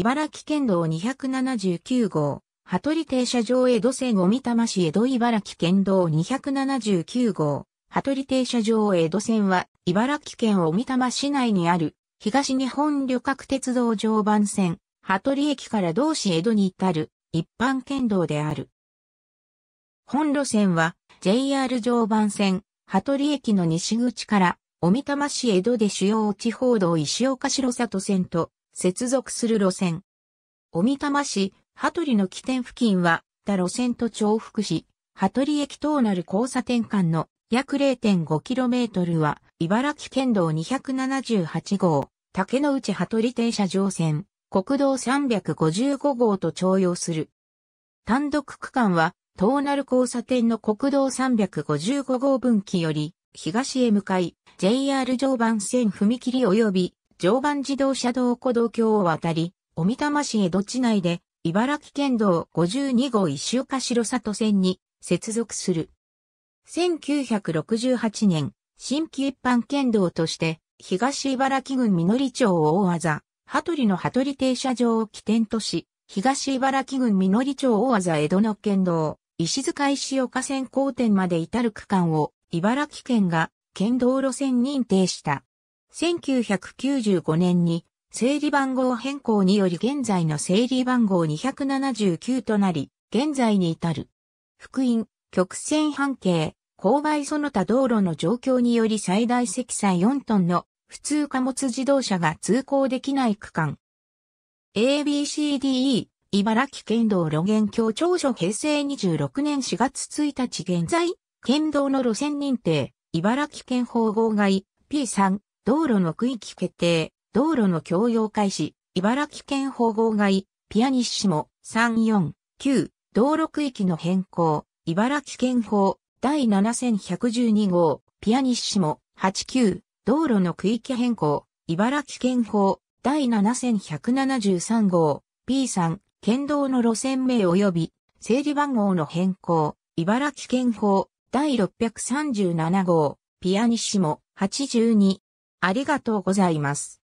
茨城県道279号、羽鳥停車場江戸線小三玉市江戸茨城県道279号、羽鳥停車場江戸線は、茨城県小三玉市内にある、東日本旅客鉄道常磐線、羽鳥駅から同市江戸に至る、一般県道である。本路線は、JR 常磐線、羽鳥駅の西口から、小三玉市江戸で主要地方道石岡城里線と、接続する路線。小美玉市、羽鳥の起点付近は、他路線と重複し、羽鳥駅等なる交差点間の約 0.5km は、茨城県道278号、竹野内羽鳥停車場線、国道355号と徴用する。単独区間は、東なる交差点の国道355号分岐より、東へ向かい、JR 常磐線踏切及び常磐自動車道古道橋を渡り、小見玉市江戸地内で、茨城県道52号石岡城里線に接続する。1968年、新規一般県道として、東茨城郡実町大技、羽鳥の羽鳥停車場を起点とし、東茨城郡実町大技江戸の県道、石塚石岡線交点まで至る区間を、茨城県が県道路線認定した。1995年に整理番号変更により現在の整理番号279となり、現在に至る。福音、曲線半径、勾配その他道路の状況により最大積載4トンの普通貨物自動車が通行できない区間。ABCDE、茨城県道路元協調所平成26年4月1日現在、県道の路線認定、茨城県法号外 P3、道路の区域決定、道路の共用開始、茨城県保護外、ピアニッシモ、3、4、9、道路区域の変更、茨城県法、第7112号、ピアニッシモ、89、道路の区域変更、茨城県法、第7173号、P3、県道の路線名及び、整理番号の変更、茨城県法、第637号、ピアニッシモ、82、ありがとうございます。